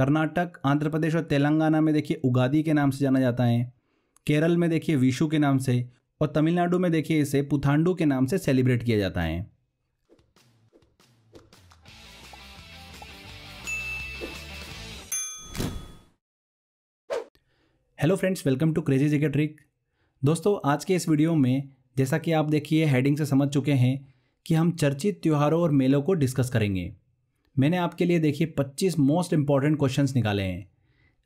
कर्नाटक आंध्र प्रदेश और तेलंगाना में देखिए उगादी के नाम से जाना जाता है केरल में देखिए विशु के नाम से और तमिलनाडु में देखिए इसे पुथांडू के नाम से सेलिब्रेट किया जाता है hello friends welcome to crazy GK trick दोस्तों आज के इस वीडियो में जैसा कि आप देखिए हेडिंग से समझ चुके हैं कि हम चर्चित त्योहारों और मेलों को डिस्कस करेंगे मैंने आपके लिए देखिए 25 मोस्ट इंपॉर्टेंट क्वेश्चंस निकाले हैं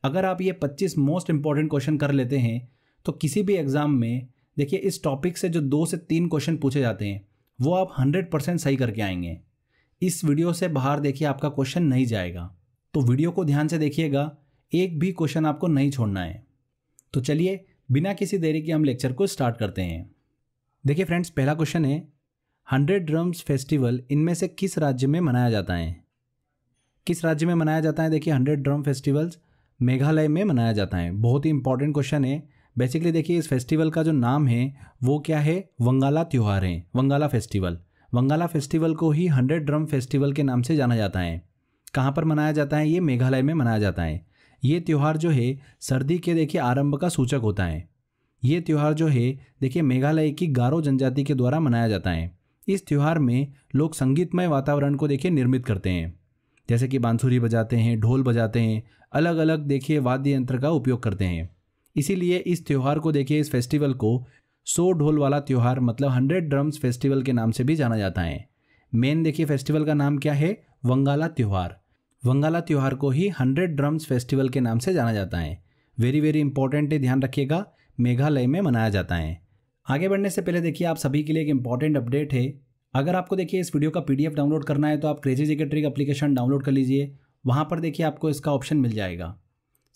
अगर आप ये 25 मोस्ट इंपॉर्टेंट क्वेश्चन कर लेते हैं तो किसी भी एग्ज़ाम में देखिए इस टॉपिक से जो दो से तीन क्वेश्चन पूछे जाते हैं वो आप 100% सही करके आएंगे इस वीडियो से बाहर देखिए आपका क्वेश्चन नहीं जाएगा तो वीडियो को ध्यान से देखिएगा एक भी क्वेश्चन आपको नहीं छोड़ना है तो चलिए बिना किसी देरी के हम लेक्चर को स्टार्ट करते हैं देखिए फ्रेंड्स पहला क्वेश्चन है हंड्रेड ड्रम्स फेस्टिवल इनमें से किस राज्य में मनाया जाता है किस राज्य में मनाया जाता है देखिए हंड्रेड ड्रम फेस्टिवल्स मेघालय में मनाया जाता है बहुत ही इंपॉर्टेंट क्वेश्चन है बेसिकली देखिए इस फेस्टिवल का जो नाम है वो क्या है वंगाला त्यौहार है वंगाला फेस्टिवल वंगाला फेस्टिवल को ही हंड्रेड ड्रम फेस्टिवल के नाम से जाना जाता है कहाँ पर मनाया जाता है ये मेघालय में मनाया जाता है ये त्यौहार जो है सर्दी के देखिए आरंभ का सूचक होता है ये त्यौहार जो है देखिए मेघालय की गारो जनजाति के द्वारा मनाया जाता है इस त्यौहार में लोग संगीतमय वातावरण को देखिए निर्मित करते हैं जैसे कि बांसुरी बजाते हैं ढोल बजाते हैं अलग अलग देखिए वाद्य यंत्र का उपयोग करते हैं इसीलिए इस त्यौहार को देखिए इस फेस्टिवल को सौ ढोल वाला त्यौहार मतलब हंड्रेड ड्रम्स फेस्टिवल के नाम से भी जाना जाता है मेन देखिए फेस्टिवल का नाम क्या है वंगाला त्यौहार वंगाला त्यौहार को ही हंड्रेड ड्रम्स फेस्टिवल के नाम से जाना जाता है वेरी वेरी इंपॉर्टेंट है ध्यान रखिएगा मेघालय में मनाया जाता है आगे बढ़ने से पहले देखिए आप सभी के लिए एक इम्पॉर्टेंट अपडेट है अगर आपको देखिए इस वीडियो का पीडीएफ डाउनलोड करना है तो आप crazy GK trick application download कर लीजिए वहाँ पर देखिए आपको इसका ऑप्शन मिल जाएगा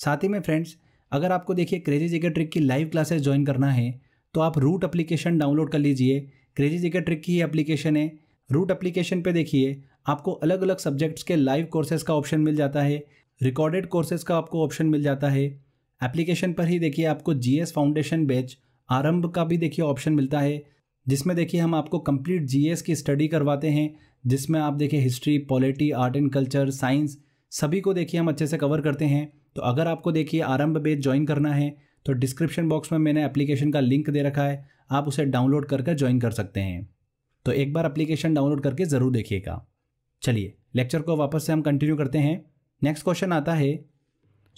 साथ ही में फ्रेंड्स अगर आपको देखिए क्रेजी जेके ट्रिक की लाइव क्लासेस ज्वाइन करना है तो आप रूट अप्लीकेशन डाउनलोड कर लीजिए क्रेजी जेके ट्रिक की ही अप्लीकेशन है रूट अप्लीकेशन पर देखिए आपको अलग अलग सब्जेक्ट्स के लाइव कोर्सेज का ऑप्शन मिल जाता है रिकॉर्डेड कोर्सेज का आपको ऑप्शन मिल जाता है एप्लीकेशन पर ही देखिए आपको जीएस फाउंडेशन बैच आरंभ का भी देखिए ऑप्शन मिलता है जिसमें देखिए हम आपको कंप्लीट जीएस की स्टडी करवाते हैं जिसमें आप देखिए history polity art and culture science सभी को देखिए हम अच्छे से कवर करते हैं तो अगर आपको देखिए आरंभ बेच ज्वाइन करना है तो डिस्क्रिप्शन बॉक्स में मैंने एप्लीकेशन का लिंक दे रखा है आप उसे डाउनलोड कर कर ज्वाइन कर सकते हैं तो एक बार अप्लीकेशन डाउनलोड करके ज़रूर देखिएगा चलिए लेक्चर को वापस से हम कंटिन्यू करते हैं नेक्स्ट क्वेश्चन आता है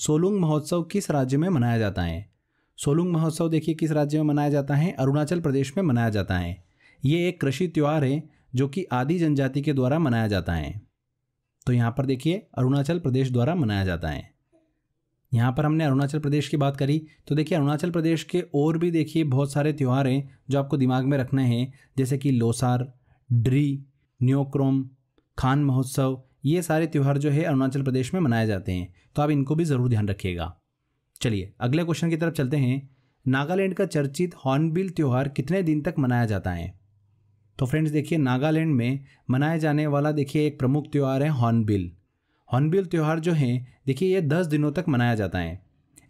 सोलुंग महोत्सव किस राज्य में मनाया जाता है सोलुंग महोत्सव देखिए किस राज्य में मनाया जाता है अरुणाचल प्रदेश में मनाया जाता है ये एक कृषि त्यौहार है जो कि आदि जनजाति के द्वारा मनाया जाता है तो यहाँ पर देखिए अरुणाचल प्रदेश द्वारा मनाया जाता है यहाँ पर हमने अरुणाचल प्रदेश की बात करी तो देखिए अरुणाचल प्रदेश के और भी देखिए बहुत सारे त्यौहार हैं जो आपको दिमाग में रखने हैं जैसे कि लोसार ड्री न्योक्रोम खान महोत्सव ये सारे त्यौहार जो है अरुणाचल प्रदेश में मनाए जाते हैं तो आप इनको भी ज़रूर ध्यान रखिएगा चलिए अगले क्वेश्चन की तरफ चलते हैं नागालैंड का चर्चित हॉर्नबिल त्यौहार कितने दिन तक मनाया जाता है तो फ्रेंड्स देखिए नागालैंड में मनाया जाने वाला देखिए एक प्रमुख त्यौहार है हॉर्नबिल हॉर्नबिल त्यौहार जो है देखिए ये दस दिनों तक मनाया जाता है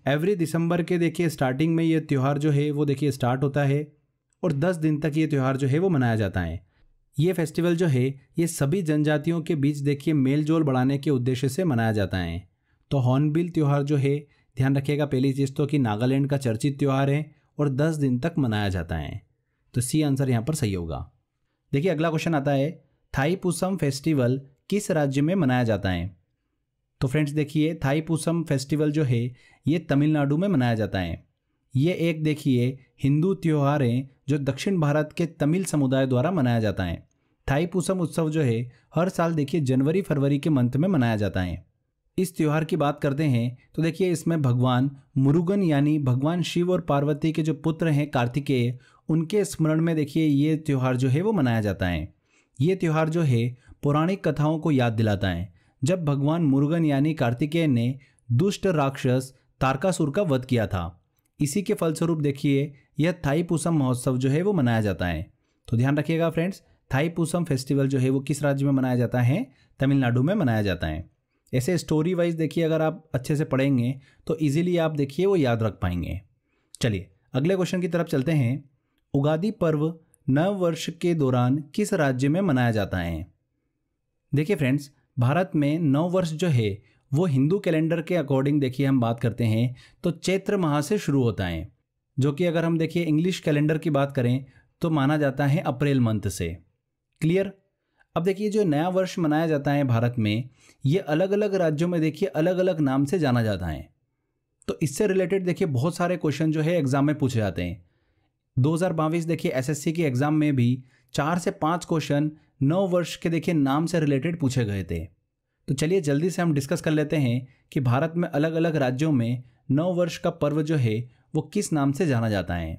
एवरी दिसंबर के देखिए स्टार्टिंग में ये त्यौहार जो है वो देखिए स्टार्ट होता है और दस दिन तक ये त्यौहार जो है वो मनाया जाता है ये फेस्टिवल जो है ये सभी जनजातियों के बीच देखिए मेल जोल बढ़ाने के उद्देश्य से मनाया जाता है तो हॉर्नबिल त्यौहार जो है ध्यान रखिएगा पहली चीज़ तो कि नागालैंड का चर्चित त्यौहार है और दस दिन तक मनाया जाता है तो सी आंसर यहाँ पर सही होगा देखिए अगला क्वेश्चन आता है थाईपुसम फेस्टिवल किस राज्य में मनाया जाता है तो फ्रेंड्स देखिए थाईपुसम फेस्टिवल जो है ये तमिलनाडु में मनाया जाता है ये एक देखिए हिंदू त्यौहार है जो दक्षिण भारत के तमिल समुदाय द्वारा मनाया जाता है थाईपुसम उत्सव जो है हर साल देखिए जनवरी फरवरी के मंथ में मनाया जाता है इस त्यौहार की बात करते हैं तो देखिए इसमें भगवान मुरुगन यानी भगवान शिव और पार्वती के जो पुत्र हैं कार्तिकेय उनके स्मरण में देखिए ये त्यौहार जो है वो मनाया जाता है ये त्यौहार जो है पौराणिक कथाओं को याद दिलाता है जब भगवान मुरुगन यानी कार्तिकेय ने दुष्ट राक्षस तारकासुर का वध किया था इसी के फलस्वरूप देखिए यह थाई पूसम महोत्सव जो है वो मनाया जाता है तो ध्यान रखिएगा फ्रेंड्स थाई पूसम फेस्टिवल जो है वो किस राज्य में मनाया जाता है तमिलनाडु में मनाया जाता है ऐसे स्टोरी वाइज देखिए अगर आप अच्छे से पढ़ेंगे तो ईजिली आप देखिए वो याद रख पाएंगे चलिए अगले क्वेश्चन की तरफ चलते हैं उगादी पर्व नव वर्ष के दौरान किस राज्य में मनाया जाता है देखिए फ्रेंड्स भारत में नव वर्ष जो है वो हिंदू कैलेंडर के अकॉर्डिंग देखिए हम बात करते हैं तो चैत्र माह से शुरू होता है जो कि अगर हम देखिए इंग्लिश कैलेंडर की बात करें तो माना जाता है अप्रैल मंथ से क्लियर अब देखिए जो नया वर्ष मनाया जाता है भारत में ये अलग अलग राज्यों में देखिए अलग अलग नाम से जाना जाता है तो इससे रिलेटेड देखिए बहुत सारे क्वेश्चन जो है एग्ज़ाम में पूछे जाते हैं दो देखिए एस के एग्ज़ाम में भी चार से पाँच क्वेश्चन नौ वर्ष के देखिए नाम से रिलेटेड पूछे गए थे तो चलिए जल्दी से हम डिस्कस कर लेते हैं कि भारत में अलग अलग राज्यों में नौ वर्ष का पर्व जो है वो किस नाम से जाना जाता है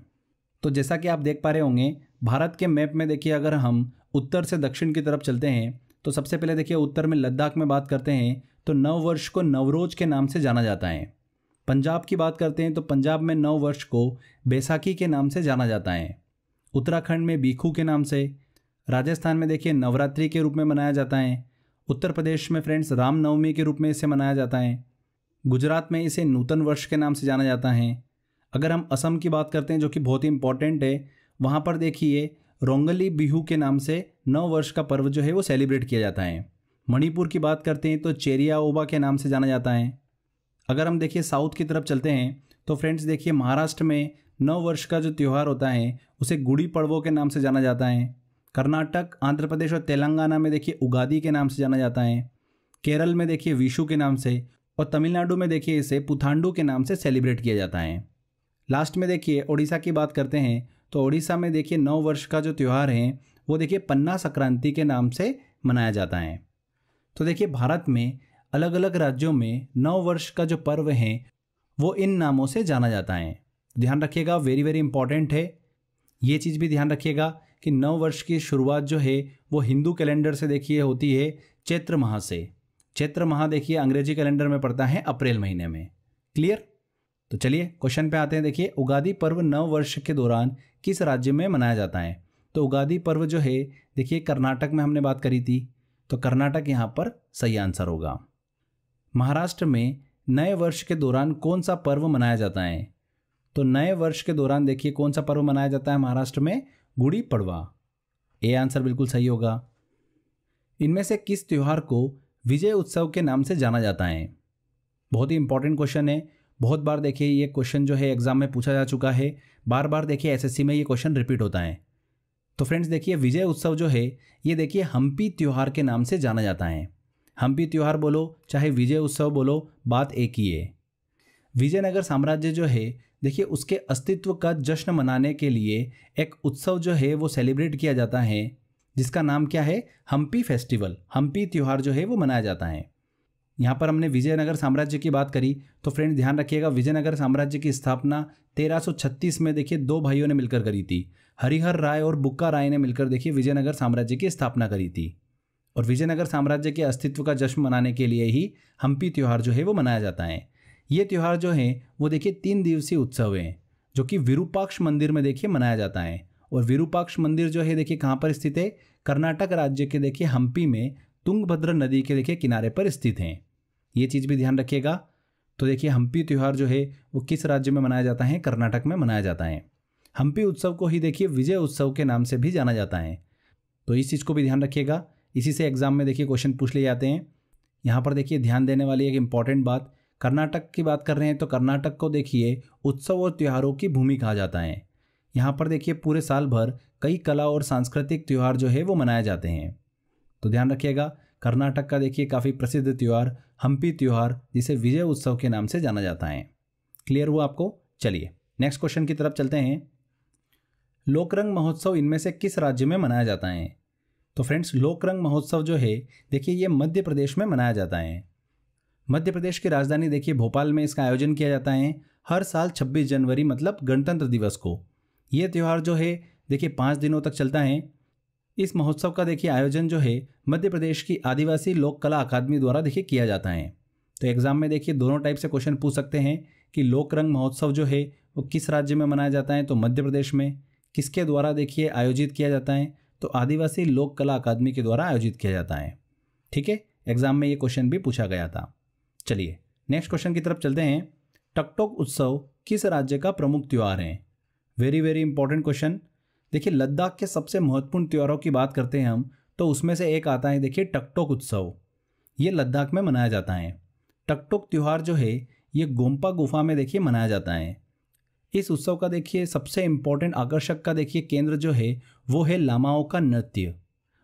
तो जैसा कि आप देख पा रहे होंगे भारत के मैप में देखिए अगर हम उत्तर से दक्षिण की तरफ चलते हैं तो सबसे पहले देखिए उत्तर में लद्दाख में बात करते हैं तो नव वर्ष को नवरोज के नाम से जाना जाता है पंजाब की बात करते हैं तो पंजाब में नव वर्ष को बैसाखी के नाम से जाना जाता है उत्तराखंड में बीखू के नाम से राजस्थान में देखिए नवरात्रि के रूप में मनाया जाता है उत्तर प्रदेश में फ्रेंड्स रामनवमी के रूप में इसे मनाया जाता है गुजरात में इसे नूतन वर्ष के नाम से जाना जाता है अगर हम असम की बात करते हैं जो कि बहुत ही इंपॉर्टेंट है वहाँ पर देखिए रोंगली बिहू के नाम से नव वर्ष का पर्व जो है वो सेलिब्रेट किया जाता है मणिपुर की बात करते हैं तो चेरिया ओबा के नाम से जाना जाता है अगर हम देखिए साउथ की तरफ चलते हैं तो फ्रेंड्स देखिए महाराष्ट्र में नव वर्ष का जो त्यौहार होता है उसे गुड़ी पड़वों के नाम से जाना जाता है कर्नाटक आंध्र प्रदेश और तेलंगाना में देखिए उगादी के नाम से जाना जाता है केरल में देखिए विशु के नाम से और तमिलनाडु में देखिए इसे पुथांडू के नाम से सेलिब्रेट किया जाता है लास्ट में देखिए ओडिशा की बात करते हैं तो उड़ीसा में देखिए नौ वर्ष का जो त्यौहार है वो देखिए पन्ना संक्रांति के नाम से मनाया जाता है तो देखिए भारत में अलग अलग राज्यों में नौ वर्ष का जो पर्व है वो इन नामों से जाना जाता है ध्यान रखिएगा वेरी वेरी इंपॉर्टेंट है ये चीज़ भी ध्यान रखिएगा कि नव वर्ष की शुरुआत जो है वो हिंदू कैलेंडर से देखिए होती है चैत्र माह से चैत्र माह देखिए अंग्रेजी कैलेंडर में पड़ता है अप्रैल महीने में क्लियर तो चलिए क्वेश्चन पे आते हैं देखिए उगादी पर्व नव वर्ष के दौरान किस राज्य में मनाया जाता है तो उगादी पर्व जो है देखिए कर्नाटक में हमने बात करी थी तो कर्नाटक यहाँ पर सही आंसर होगा महाराष्ट्र में नए वर्ष के दौरान कौन सा पर्व मनाया जाता है तो नए वर्ष के दौरान देखिए कौन सा पर्व मनाया जाता है महाराष्ट्र में गुड़ी पड़वा ये आंसर बिल्कुल सही होगा इनमें से किस त्यौहार को विजय उत्सव के नाम से जाना जाता है बहुत ही इंपॉर्टेंट क्वेश्चन है बहुत बार देखिए ये क्वेश्चन जो है एग्ज़ाम में पूछा जा चुका है बार बार देखिए एसएससी में ये क्वेश्चन रिपीट होता है तो फ्रेंड्स देखिए विजय उत्सव जो है ये देखिए हम्पी त्यौहार के नाम से जाना जाता है हम्पी त्यौहार बोलो चाहे विजय उत्सव बोलो बात एक ही है विजयनगर साम्राज्य जो है देखिए उसके अस्तित्व का जश्न मनाने के लिए एक उत्सव जो है वो सेलिब्रेट किया जाता है जिसका नाम क्या है हम्पी फेस्टिवल हम्पी त्यौहार जो है वो मनाया जाता है यहाँ पर हमने विजयनगर साम्राज्य की बात करी तो फ्रेंड ध्यान रखिएगा विजयनगर साम्राज्य की स्थापना 1336 में देखिए दो भाइयों ने मिलकर करी थी हरिहर राय और बुक्का राय ने मिलकर देखिए विजयनगर साम्राज्य की स्थापना करी थी और विजयनगर साम्राज्य के अस्तित्व का जश्न मनाने के लिए ही हम्पी त्यौहार जो है वो मनाया जाता है ये त्यौहार जो है वो देखिए तीन दिवसीय उत्सव हैं जो कि विरूपाक्ष मंदिर में देखिए मनाया जाता है और विरूपाक्ष मंदिर जो है देखिए कहाँ पर स्थित है कर्नाटक राज्य के देखिए हम्पी में तुंगभद्र नदी के देखिए किनारे पर स्थित हैं ये चीज़ भी ध्यान रखिएगा तो देखिए हम्पी त्यौहार जो है वो किस राज्य में मनाया जाता है कर्नाटक में मनाया जाता है हम्पी उत्सव को ही देखिए विजय उत्सव के नाम से भी जाना जाता है तो इस चीज़ को भी ध्यान रखिएगा इसी से एग्ज़ाम में देखिए क्वेश्चन पूछ लिए जाते हैं यहाँ पर देखिए ध्यान देने वाली एक इम्पॉर्टेंट बात कर्नाटक की बात कर रहे हैं तो कर्नाटक को देखिए उत्सव और त्यौहारों की भूमि कहा जाता है यहाँ पर देखिए पूरे साल भर कई कला और सांस्कृतिक त्यौहार जो है वो मनाए जाते हैं तो ध्यान रखिएगा कर्नाटक का देखिए काफ़ी प्रसिद्ध त्यौहार हम्पी त्यौहार जिसे विजय उत्सव के नाम से जाना जाता है क्लियर हुआ आपको चलिए नेक्स्ट क्वेश्चन की तरफ चलते हैं लोकरंग महोत्सव इनमें से किस राज्य में मनाया जाता है तो फ्रेंड्स लोकरंग महोत्सव जो है देखिए ये मध्य प्रदेश में मनाया जाता है मध्य प्रदेश की राजधानी देखिए भोपाल में इसका आयोजन किया जाता है हर साल 26 जनवरी मतलब गणतंत्र दिवस को ये त्यौहार जो है देखिए पाँच दिनों तक चलता है इस महोत्सव का देखिए आयोजन जो है मध्य प्रदेश की आदिवासी लोक कला अकादमी द्वारा देखिए किया जाता है तो एग्ज़ाम में देखिए दोनों टाइप से क्वेश्चन पूछ सकते हैं कि लोक रंग महोत्सव जो है वो किस राज्य में मनाया जाता है तो मध्य प्रदेश में किसके द्वारा देखिए आयोजित किया जाता है तो आदिवासी लोक कला अकादमी के द्वारा आयोजित किया जाता है ठीक है एग्ज़ाम में ये क्वेश्चन भी पूछा गया था चलिए नेक्स्ट क्वेश्चन की तरफ चलते हैं टकटोक उत्सव किस राज्य का प्रमुख त्यौहार है वेरी वेरी इंपॉर्टेंट क्वेश्चन देखिए लद्दाख के सबसे महत्वपूर्ण त्यौहारों की बात करते हैं हम तो उसमें से एक आता है देखिए टकटोक उत्सव ये लद्दाख में मनाया जाता है टकटोक त्यौहार जो है ये गोम्पा गुफा में देखिए मनाया जाता है इस उत्सव का देखिए सबसे इम्पोर्टेंट आकर्षक का देखिए केंद्र जो है वो है लामाओं का नृत्य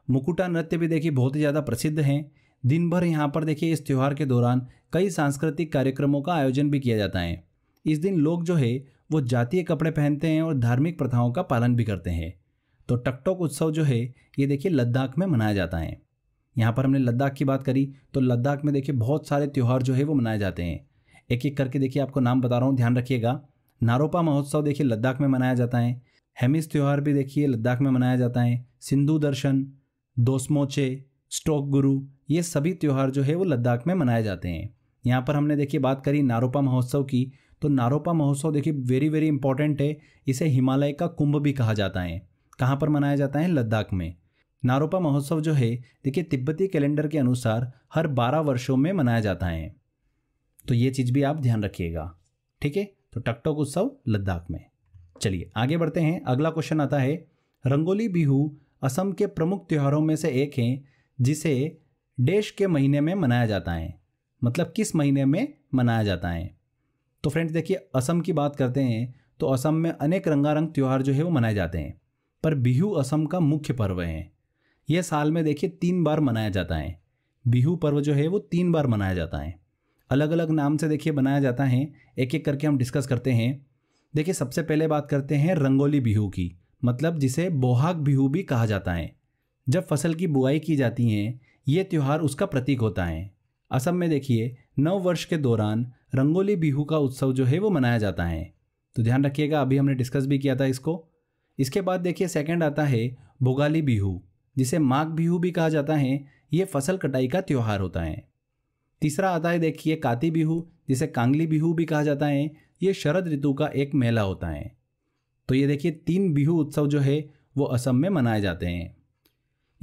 मुकुटा नृत्य भी देखिए बहुत ही ज़्यादा प्रसिद्ध हैं दिन भर यहाँ पर देखिए इस त्यौहार के दौरान कई सांस्कृतिक कार्यक्रमों का आयोजन भी किया जाता है इस दिन लोग जो है वो जातीय कपड़े पहनते हैं और धार्मिक प्रथाओं का पालन भी करते हैं तो टकटोक उत्सव जो है ये देखिए लद्दाख में मनाया जाता है यहाँ पर हमने लद्दाख की बात करी तो लद्दाख में देखिए बहुत सारे त्यौहार जो है वो मनाए जाते हैं एक एक करके देखिए आपको नाम बता रहा हूँ ध्यान रखिएगा नारोपा महोत्सव देखिए लद्दाख में मनाया जाता है हेमिस त्यौहार भी देखिए लद्दाख में मनाया जाता है सिंधु दर्शन दोस्मोचे स्टोक गुरु ये सभी त्यौहार जो है वो लद्दाख में मनाए जाते हैं यहाँ पर हमने देखिए बात करी नारोपा महोत्सव की तो नारोपा महोत्सव देखिए वेरी वेरी इंपॉर्टेंट है इसे हिमालय का कुंभ भी कहा जाता है कहाँ पर मनाया जाता है लद्दाख में नारोपा महोत्सव जो है देखिए तिब्बती कैलेंडर के अनुसार हर बारह वर्षों में मनाया जाता है तो ये चीज़ भी आप ध्यान रखिएगा ठीक है तो टकटोक उत्सव लद्दाख में चलिए आगे बढ़ते हैं अगला क्वेश्चन आता है रंगोली बिहू असम के प्रमुख त्योहारों में से एक है जिसे देश के महीने में मनाया जाता है मतलब किस महीने में मनाया जाता है तो फ्रेंड्स देखिए असम की बात करते हैं तो असम में अनेक रंगारंग त्यौहार जो है वो मनाए जाते हैं पर बिहू असम का मुख्य पर्व है यह साल में देखिए तीन बार मनाया जाता है बिहू पर्व जो है वो तीन बार मनाया जाता है अलग अलग नाम से देखिए बनाया जाता है एक एक करके हम डिस्कस करते हैं देखिए सबसे पहले बात करते हैं रंगोली बिहू की मतलब जिसे बोहाग बिहू भी कहा जाता है जब फसल की बुआई की जाती है ये त्यौहार उसका प्रतीक होता है असम में देखिए नव वर्ष के दौरान रंगोली बिहू का उत्सव जो है वो मनाया जाता है तो ध्यान रखिएगा अभी हमने डिस्कस भी किया था इसको इसके बाद देखिए सेकंड आता है भोगाली बिहू जिसे माघ बिहू भी कहा जाता है ये फसल कटाई का त्यौहार होता है तीसरा आता है देखिए काती बिहू जिसे कांगली बिहू भी कहा जाता है ये शरद ऋतु का एक मेला होता है तो ये देखिए तीन बिहू उत्सव जो है वो असम में मनाए जाते हैं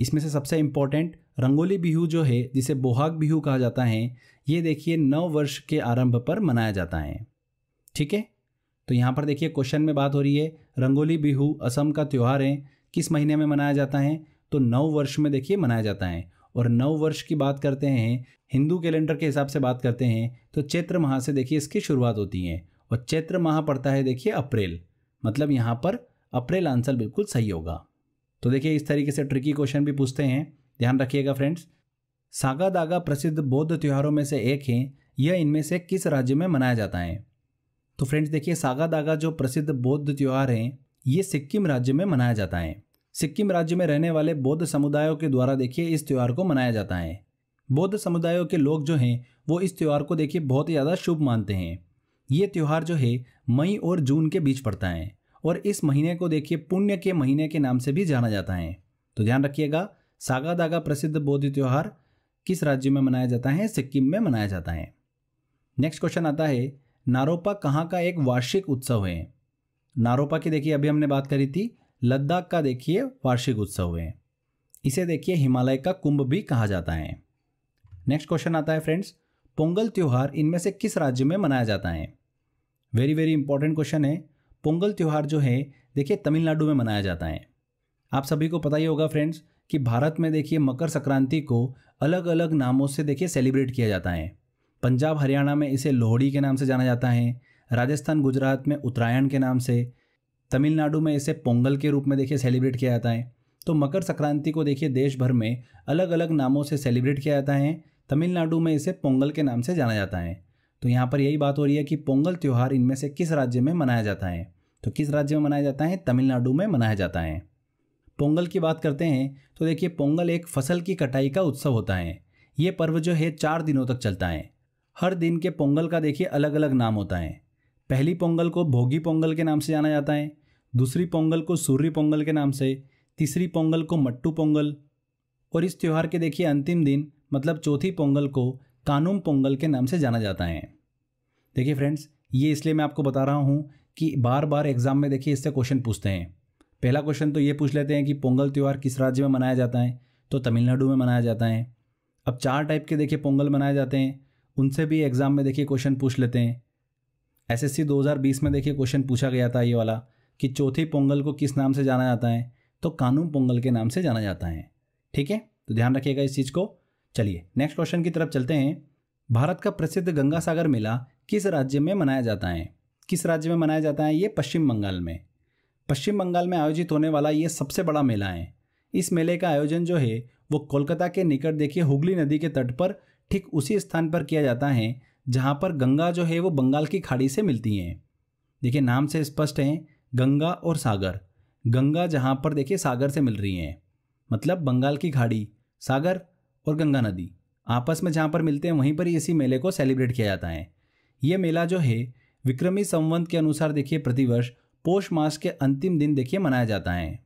इसमें से सबसे इम्पोर्टेंट रंगोली बिहू जो है जिसे बोहाग बिहू कहा जाता है ये देखिए नव वर्ष के आरंभ पर मनाया जाता है ठीक है तो यहाँ पर देखिए क्वेश्चन में बात हो रही है रंगोली बिहू असम का त्यौहार है किस महीने में मनाया जाता है तो नव वर्ष में देखिए मनाया जाता है और नव वर्ष की बात करते हैं हिंदू कैलेंडर के हिसाब से बात करते हैं तो चैत्र माह से देखिए इसकी शुरुआत होती है और चैत्र माह पड़ता है देखिए अप्रैल मतलब यहाँ पर अप्रैल आंसर बिल्कुल सही होगा तो देखिए इस तरीके से ट्रिकी क्वेश्चन भी पूछते हैं ध्यान रखिएगा फ्रेंड्स सागा दागा प्रसिद्ध बौद्ध त्योहारों में से एक है यह इनमें से किस राज्य में मनाया जाता है तो फ्रेंड्स देखिए सागा दागा जो प्रसिद्ध बौद्ध त्यौहार हैं ये सिक्किम राज्य में मनाया जाता है सिक्किम राज्य में रहने वाले बौद्ध समुदायों के द्वारा देखिए इस त्यौहार को मनाया जाता है बौद्ध समुदायों के लोग जो हैं वो इस त्यौहार को देखिए बहुत ही ज़्यादा शुभ मानते हैं ये त्यौहार जो है मई और जून के बीच पड़ता है और इस महीने को देखिए पुण्य के महीने के नाम से भी जाना जाता है तो ध्यान रखिएगा सागा दागा प्रसिद्ध बौद्ध त्यौहार किस राज्य में मनाया जाता है सिक्किम में मनाया जाता है नेक्स्ट क्वेश्चन आता है नारोपा कहाँ का एक वार्षिक उत्सव है नारोपा की देखिए अभी हमने बात करी थी लद्दाख का देखिए वार्षिक उत्सव है इसे देखिए हिमालय का कुंभ भी कहा जाता है नेक्स्ट क्वेश्चन आता है फ्रेंड्स पोंगल त्यौहार इनमें से किस राज्य में मनाया जाता है वेरी वेरी इंपॉर्टेंट क्वेश्चन है पोंगल त्यौहार जो है देखिए तमिलनाडु में मनाया जाता है आप सभी को पता ही होगा फ्रेंड्स कि भारत में देखिए मकर संक्रांति को अलग अलग नामों से देखिए सेलिब्रेट किया जाता है पंजाब हरियाणा में इसे लोहड़ी के नाम से जाना जाता है राजस्थान गुजरात में उत्तरायण के नाम से तमिलनाडु में इसे पोंगल के रूप में देखिए सेलिब्रेट किया जाता है तो मकर संक्रांति को देखिए देश भर में अलग अलग नामों से सेलिब्रेट किया जाता है तमिलनाडु में इसे पोंगल के नाम से जाना जाता है तो यहाँ पर यही बात हो रही है कि पोंगल त्यौहार इनमें से किस राज्य में मनाया जाता है तो किस राज्य में मनाया जाता है तमिलनाडु में मनाया जाता है पोंगल की बात करते हैं तो देखिए पोंगल एक फसल की कटाई का उत्सव होता है ये पर्व जो है चार दिनों तक चलता है हर दिन के पोंगल का देखिए अलग अलग नाम होता है पहली पोंगल को भोगी पोंगल के नाम से जाना जाता है दूसरी पोंगल को सूर्य पोंगल के नाम से तीसरी पोंगल को मट्टू पोंगल और इस त्यौहार के देखिए अंतिम दिन मतलब चौथी पोंगल को कानूम पोंगल के नाम से जाना जाता है देखिए फ्रेंड्स ये इसलिए मैं आपको बता रहा हूँ कि बार बार एग्ज़ाम में देखिए इससे क्वेश्चन पूछते हैं पहला क्वेश्चन तो ये पूछ लेते हैं कि पोंगल त्यौहार किस राज्य में मनाया जाता है तो तमिलनाडु में मनाया जाता है अब चार टाइप के देखिए पोंगल मनाए जाते हैं उनसे भी एग्ज़ाम में देखिए क्वेश्चन पूछ लेते हैं एसएससी 2020 में देखिए क्वेश्चन पूछा गया था ये वाला कि चौथे पोंगल को किस नाम से जाना जाता है तो कानून पोंगल के नाम से जाना जाता है ठीक है तो ध्यान रखिएगा इस चीज़ को चलिए नेक्स्ट क्वेश्चन की तरफ चलते हैं भारत का प्रसिद्ध गंगा सागर मेला किस राज्य में मनाया जाता है किस राज्य में मनाया जाता है ये पश्चिम बंगाल में पश्चिम बंगाल में आयोजित होने वाला ये सबसे बड़ा मेला है इस मेले का आयोजन जो है वो कोलकाता के निकट देखिए हुगली नदी के तट पर ठीक उसी स्थान पर किया जाता है जहाँ पर गंगा जो है वो बंगाल की खाड़ी से मिलती हैं देखिए नाम से स्पष्ट हैं गंगा और सागर गंगा जहाँ पर देखिए सागर से मिल रही हैं मतलब बंगाल की खाड़ी सागर और गंगा नदी आपस में जहाँ पर मिलते हैं वहीं पर ही इसी मेले को सेलिब्रेट किया जाता है ये मेला जो है विक्रमी संवंत के अनुसार देखिए प्रतिवर्ष पोष मास के अंतिम दिन देखिए मनाया जाता है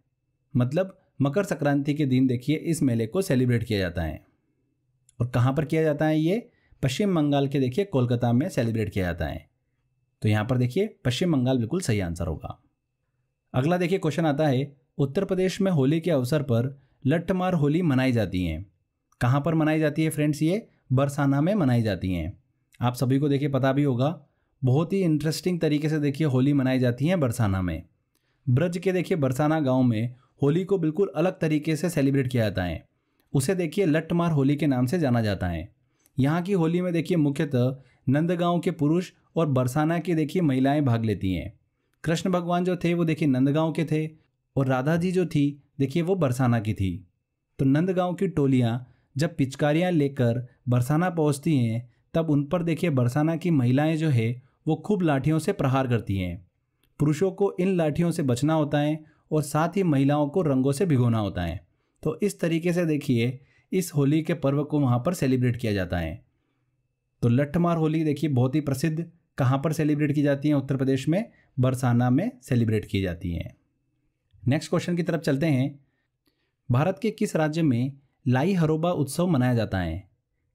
मतलब मकर संक्रांति के दिन देखिए इस मेले को सेलिब्रेट किया जाता है और कहाँ पर किया जाता है ये पश्चिम बंगाल के देखिए कोलकाता में सेलिब्रेट किया जाता है तो यहाँ पर देखिए पश्चिम बंगाल बिल्कुल सही आंसर होगा अगला देखिए क्वेश्चन आता है उत्तर प्रदेश में होली के अवसर पर लट्ठमार होली मनाई जाती हैं कहाँ पर मनाई जाती है फ्रेंड्स ये बरसाना में मनाई जाती हैं आप सभी को देखिए पता भी होगा बहुत ही इंटरेस्टिंग तरीके से देखिए होली मनाई जाती है बरसाना में ब्रज के देखिए बरसाना गांव में होली को बिल्कुल अलग तरीके से सेलिब्रेट किया जाता है उसे देखिए लट्ठमार होली के नाम से जाना जाता है यहाँ की होली में देखिए मुख्यतः नंदगांव के पुरुष और बरसाना की देखिए महिलाएं भाग लेती हैं कृष्ण भगवान जो थे वो देखिए नंदगांव के थे और राधा जी जो थी देखिए वो बरसाना की थी तो नंदगांव की टोलियाँ जब पिचकारियाँ लेकर बरसाना पहुँचती हैं तब उन पर देखिए बरसाना की महिलाएं जो है वो खूब लाठियों से प्रहार करती हैं पुरुषों को इन लाठियों से बचना होता है और साथ ही महिलाओं को रंगों से भिगोना होता है तो इस तरीके से देखिए इस होली के पर्व को वहाँ पर सेलिब्रेट किया जाता है तो लट्ठमार होली देखिए बहुत ही प्रसिद्ध कहाँ पर सेलिब्रेट की जाती हैं उत्तर प्रदेश में बरसाना में सेलिब्रेट की जाती हैं नेक्स्ट क्वेश्चन की तरफ चलते हैं भारत के किस राज्य में लाई हरोबा उत्सव मनाया जाता है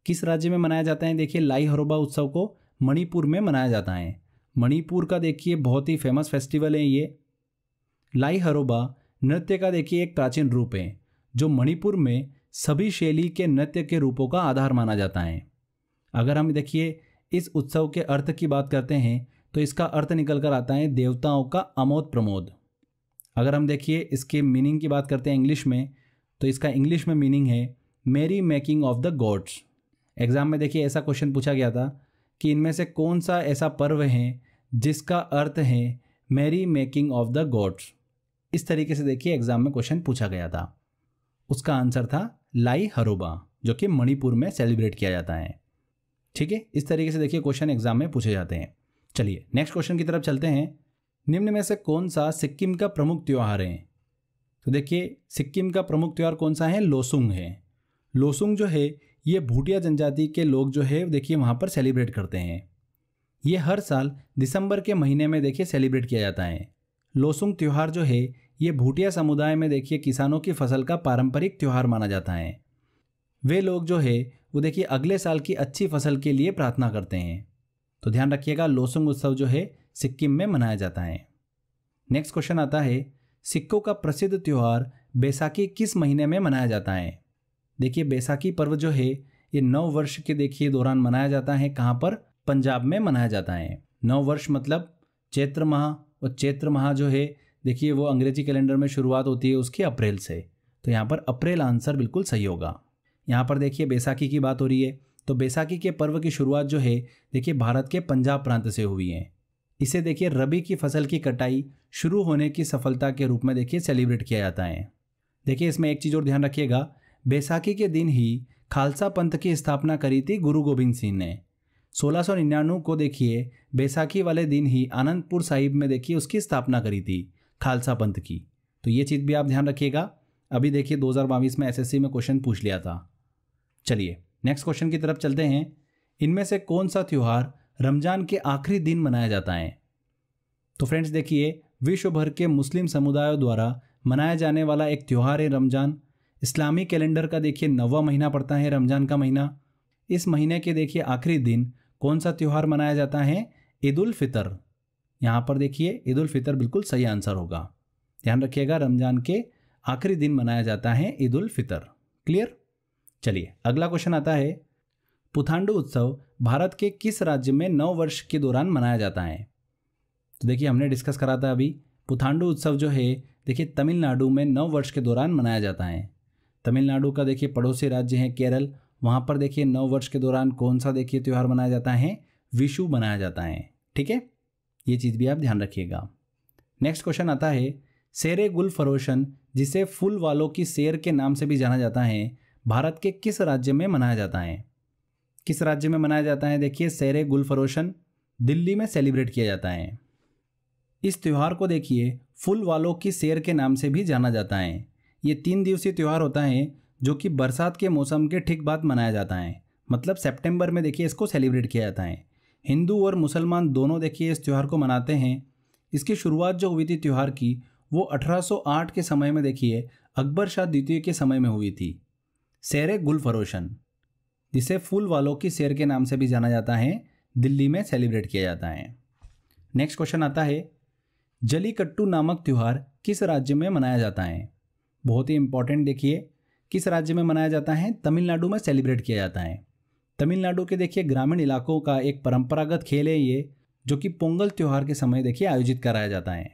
किस राज्य में मनाया जाता है देखिए लाई हरोबा उत्सव को मणिपुर में मनाया जाता है मणिपुर का देखिए बहुत ही फेमस फेस्टिवल है ये लाई हरोबा नृत्य का देखिए एक प्राचीन रूप है जो मणिपुर में सभी शैली के नृत्य के रूपों का आधार माना जाता है अगर हम देखिए इस उत्सव के अर्थ की बात करते हैं तो इसका अर्थ निकल कर आता है देवताओं का अमोद प्रमोद अगर हम देखिए इसके मीनिंग की बात करते हैं इंग्लिश में तो इसका इंग्लिश में मीनिंग है merry making of the gods exam में देखिए ऐसा क्वेश्चन पूछा गया था कि इनमें से कौन सा ऐसा पर्व है जिसका अर्थ है merry making of the gods इस तरीके से देखिए एग्जाम में क्वेश्चन पूछा गया था उसका आंसर था लाई हरोबा जो कि मणिपुर में सेलिब्रेट किया जाता है ठीक है इस तरीके से देखिए क्वेश्चन एग्जाम में पूछे जाते हैं चलिए नेक्स्ट क्वेश्चन की तरफ चलते हैं निम्न में से कौन सा सिक्किम का प्रमुख त्यौहार है तो देखिए सिक्किम का प्रमुख त्यौहार कौन सा है लोसुंग है लोसुंग जो है ये भूटिया जनजाति के लोग जो है देखिए वहाँ पर सेलिब्रेट करते हैं ये हर साल दिसंबर के महीने में देखिए सेलिब्रेट किया जाता है लोसुंग त्यौहार जो है ये भूटिया समुदाय में देखिए किसानों की फसल का पारंपरिक त्यौहार माना जाता है वे लोग जो है वो देखिए अगले साल की अच्छी फसल के लिए प्रार्थना करते हैं तो ध्यान रखिएगा लोसुंग उत्सव जो है सिक्किम में मनाया जाता है नेक्स्ट क्वेश्चन आता है सिक्कों का प्रसिद्ध त्यौहार बैसाखी किस महीने में मनाया जाता है देखिए बैसाखी पर्व जो है ये नव वर्ष के देखिए दौरान मनाया जाता है कहाँ पर पंजाब में मनाया जाता है नव वर्ष मतलब चैत्र माह और चैत्र माह जो है देखिए वो अंग्रेजी कैलेंडर में शुरुआत होती है उसकी अप्रैल से तो यहाँ पर अप्रैल आंसर बिल्कुल सही होगा यहाँ पर देखिए बैसाखी की बात हो रही है तो बैसाखी के पर्व की शुरुआत जो है देखिए भारत के पंजाब प्रांत से हुई है इसे देखिए रबी की फसल की कटाई शुरू होने की सफलता के रूप में देखिए सेलिब्रेट किया जाता है देखिए इसमें एक चीज़ और ध्यान रखिएगा बैसाखी के दिन ही खालसा पंथ की स्थापना करी थी गुरु गोविंद सिंह ने 1699 को देखिए बैसाखी वाले दिन ही आनंदपुर साहिब में देखिए उसकी स्थापना करी थी खालसा पंथ की तो ये चीज़ भी आप ध्यान रखिएगा अभी देखिए दो में एस में क्वेश्चन पूछ लिया था चलिए नेक्स्ट क्वेश्चन की तरफ चलते हैं इनमें से कौन सा त्यौहार रमजान के आखिरी दिन मनाया जाता है तो फ्रेंड्स देखिए विश्व भर के मुस्लिम समुदायों द्वारा मनाया जाने वाला एक त्यौहार है रमजान इस्लामी कैलेंडर का देखिए नवा महीना पड़ता है रमज़ान का महीना इस महीने के देखिए आखिरी दिन कौन सा त्यौहार मनाया जाता है ईद उल फितर यहाँ पर देखिए ईद उल फितर बिल्कुल सही आंसर होगा ध्यान रखिएगा रमज़ान के आखिरी दिन मनाया जाता है ईद उल फितर क्लियर चलिए अगला क्वेश्चन आता है पुथांडू उत्सव भारत के किस राज्य में नौ वर्ष के दौरान मनाया जाता है तो देखिए हमने डिस्कस करा था अभी पुथांडू उत्सव जो है देखिए तमिलनाडु में नौ वर्ष के दौरान मनाया जाता है तमिलनाडु का देखिए पड़ोसी राज्य है केरल वहाँ पर देखिए नव वर्ष के दौरान कौन सा देखिए त्यौहार मनाया जाता है विशु मनाया जाता है ठीक है ये चीज़ भी आप ध्यान रखिएगा नेक्स्ट क्वेश्चन आता है शेर गुल फरोशन जिसे फूल वालों की शेर के नाम से भी जाना जाता है भारत के किस राज्य में मनाया जाता है किस राज्य में मनाया जाता है देखिए शेर गुल फरोशन दिल्ली में सेलिब्रेट किया जाता है इस त्यौहार को देखिए फूल वालों की शेर के नाम से भी जाना जाता है ये तीन दिवसीय त्यौहार होता है जो कि बरसात के मौसम के ठीक बाद मनाया जाता है मतलब सेप्टेम्बर में देखिए इसको सेलिब्रेट किया जाता है हिंदू और मुसलमान दोनों देखिए इस त्यौहार को मनाते हैं इसकी शुरुआत जो हुई थी त्यौहार की वो 1808 के समय में देखिए अकबर शाह द्वितीय के समय में हुई थी शेर गुल फरोशन जिसे फूल वालों की सैर के नाम से भी जाना जाता है दिल्ली में सेलिब्रेट किया जाता है नेक्स्ट क्वेश्चन आता है जलीकट्टू नामक त्यौहार किस राज्य में मनाया जाता है बहुत ही इंपॉर्टेंट देखिए किस राज्य में मनाया जाता है तमिलनाडु में सेलिब्रेट किया जाता है तमिलनाडु के देखिए ग्रामीण इलाकों का एक परंपरागत खेल है ये जो कि पोंगल त्यौहार के समय देखिए आयोजित कराया जाता है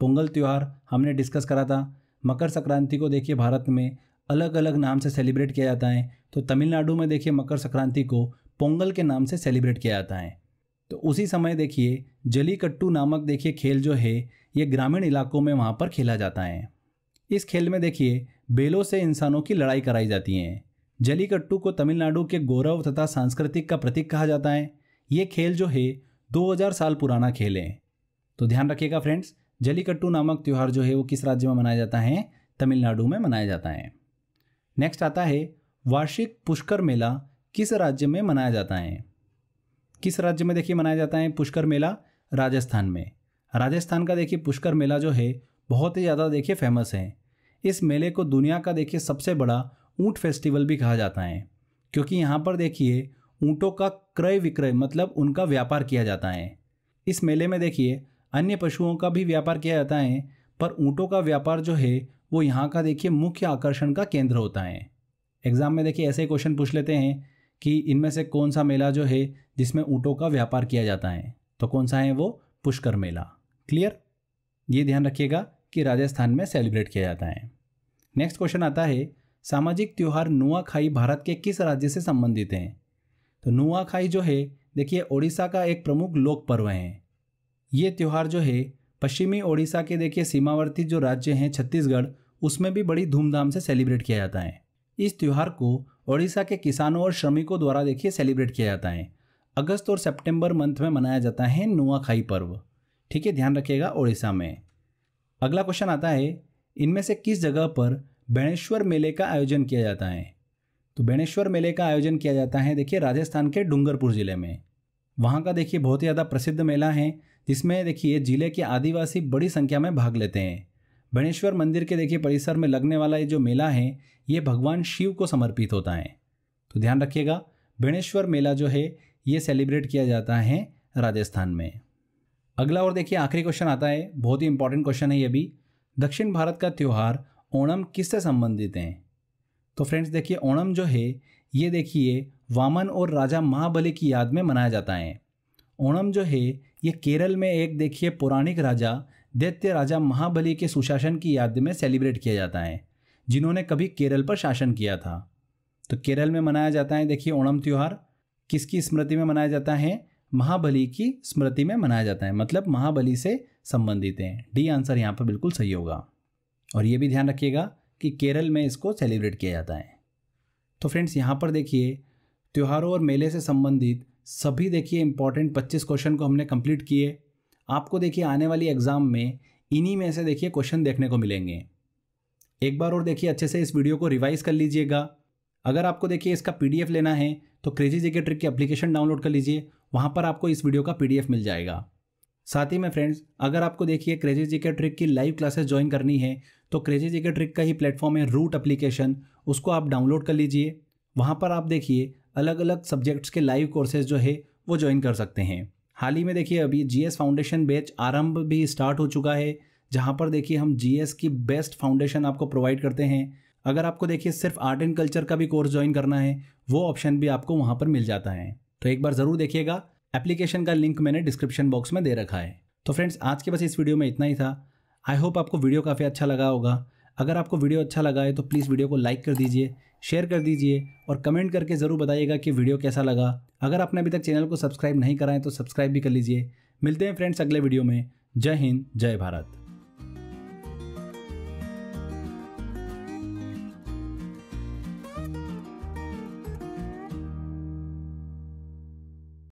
पोंगल त्यौहार हमने डिस्कस करा था मकर संक्रांति को देखिए भारत में अलग अलग नाम से सेलिब्रेट किया जाता है तो तमिलनाडु में देखिए मकर संक्रांति को पोंगल के नाम से सेलिब्रेट किया जाता है तो उसी समय देखिए जलीकट्टू नामक देखिए खेल जो है ये ग्रामीण इलाकों में वहाँ पर खेला जाता है इस खेल में देखिए बेलों से इंसानों की लड़ाई कराई जाती है जलीकट्टू को तमिलनाडु के गौरव तथा सांस्कृतिक का प्रतीक कहा जाता है ये खेल जो है 2000 साल पुराना खेल है तो ध्यान रखिएगा फ्रेंड्स जलीकट्टू नामक त्यौहार जो है वो किस राज्य में मनाया जाता है तमिलनाडु में मनाया जाता है नेक्स्ट आता है वार्षिक पुष्कर मेला किस राज्य में मनाया जाता है किस राज्य में देखिए मनाया जाता है पुष्कर मेला राजस्थान में राजस्थान का देखिए पुष्कर मेला जो है बहुत ही ज़्यादा देखिए फेमस है इस मेले को दुनिया का देखिए सबसे बड़ा ऊँट फेस्टिवल भी कहा जाता है क्योंकि यहाँ पर देखिए ऊँटों का क्रय विक्रय मतलब उनका व्यापार किया जाता है इस मेले में देखिए अन्य पशुओं का भी व्यापार किया जाता है पर ऊँटों का व्यापार जो है वो यहाँ का देखिए मुख्य आकर्षण का केंद्र होता है एग्ज़ाम में देखिए ऐसे क्वेश्चन पूछ लेते हैं कि इनमें से कौन सा मेला जो है जिसमें ऊँटों का व्यापार किया जाता है तो कौन सा है वो पुष्कर मेला क्लियर ये ध्यान रखिएगा कि राजस्थान में सेलिब्रेट किया जाता है नेक्स्ट क्वेश्चन आता है सामाजिक त्यौहार नुआखाई भारत के किस राज्य से संबंधित हैं तो नुआखाई जो है देखिए ओडिशा का एक प्रमुख लोक पर्व है ये त्यौहार जो है पश्चिमी ओडिशा के देखिए सीमावर्ती जो राज्य हैं छत्तीसगढ़ उसमें भी बड़ी धूमधाम से सेलिब्रेट किया जाता है इस त्यौहार को ओडिशा के किसानों और श्रमिकों द्वारा देखिए सेलिब्रेट किया जाता है अगस्त और सितंबर मंथ में मनाया जाता है नुआखाई पर्व ठीक है ध्यान रखिएगा ओडिशा में अगला क्वेश्चन आता है इनमें से किस जगह पर बेणेश्वर मेले का आयोजन किया जाता है तो बेणेश्वर मेले का आयोजन किया जाता है देखिए राजस्थान के डूंगरपुर ज़िले में वहाँ का देखिए बहुत ही ज़्यादा प्रसिद्ध मेला है जिसमें देखिए ज़िले के आदिवासी बड़ी संख्या में भाग लेते हैं बणेश्वर मंदिर के देखिए परिसर में लगने वाला ये जो मेला है ये भगवान शिव को समर्पित होता है तो ध्यान रखिएगा बेणेश्वर मेला जो है ये सेलिब्रेट किया जाता है राजस्थान में अगला और देखिए आखिरी क्वेश्चन आता है बहुत ही इंपॉर्टेंट क्वेश्चन है ये भी दक्षिण भारत का त्यौहार ओणम किससे संबंधित हैं तो फ्रेंड्स देखिए ओणम जो है ये देखिए वामन और राजा महाबली की याद में मनाया जाता है ओणम जो है ये केरल में एक देखिए पौराणिक राजा दैत्य राजा महाबली के सुशासन की याद में सेलिब्रेट किया जाता है जिन्होंने कभी केरल पर शासन किया था तो केरल में मनाया जाता है देखिए ओणम त्यौहार किसकी स्मृति में मनाया जाता है महाबली की स्मृति में मनाया जाता है मतलब महाबली से संबंधित हैं डी आंसर यहाँ पर बिल्कुल सही होगा और ये भी ध्यान रखिएगा कि केरल में इसको सेलिब्रेट किया जाता है तो फ्रेंड्स यहाँ पर देखिए त्योहारों और मेले से संबंधित सभी देखिए इंपॉर्टेंट 25 क्वेश्चन को हमने कंप्लीट किए आपको देखिए आने वाली एग्ज़ाम में इन्हीं में से देखिए क्वेश्चन देखने को मिलेंगे एक बार और देखिए अच्छे से इस वीडियो को रिवाइज़ कर लीजिएगा अगर आपको देखिए इसका पीडीएफ लेना है तो क्रेजी जेके ट्रिक की एप्लीकेशन डाउनलोड कर लीजिए वहाँ पर आपको इस वीडियो का पी मिल जाएगा साथ ही में फ्रेंड्स अगर आपको देखिए क्रेजी जी के ट्रिक की लाइव क्लासेस ज्वाइन करनी है तो क्रेजी जी के ट्रिक का ही प्लेटफॉर्म है रूट अप्लीकेशन उसको आप डाउनलोड कर लीजिए वहाँ पर आप देखिए अलग अलग सब्जेक्ट्स के लाइव कोर्सेज जो है वो ज्वाइन कर सकते हैं हाल ही में देखिए अभी जीएस फाउंडेशन बैच आरंभ भी स्टार्ट हो चुका है जहाँ पर देखिए हम जीएस की बेस्ट फाउंडेशन आपको प्रोवाइड करते हैं अगर आपको देखिए सिर्फ आर्ट एंड कल्चर का भी कोर्स ज्वाइन करना है वो ऑप्शन भी आपको वहाँ पर मिल जाता है तो एक बार ज़रूर देखिएगा एप्लीकेशन का लिंक मैंने डिस्क्रिप्शन बॉक्स में दे रखा है तो फ्रेंड्स आज के बस इस वीडियो में इतना ही था आई होप आपको वीडियो काफ़ी अच्छा लगा होगा अगर आपको वीडियो अच्छा लगा है तो प्लीज़ वीडियो को लाइक कर दीजिए शेयर कर दीजिए और कमेंट करके ज़रूर बताइएगा कि वीडियो कैसा लगा अगर आपने अभी तक चैनल को सब्सक्राइब नहीं कराएं तो सब्सक्राइब भी कर लीजिए मिलते हैं फ्रेंड्स अगले वीडियो में जय हिंद जय भारत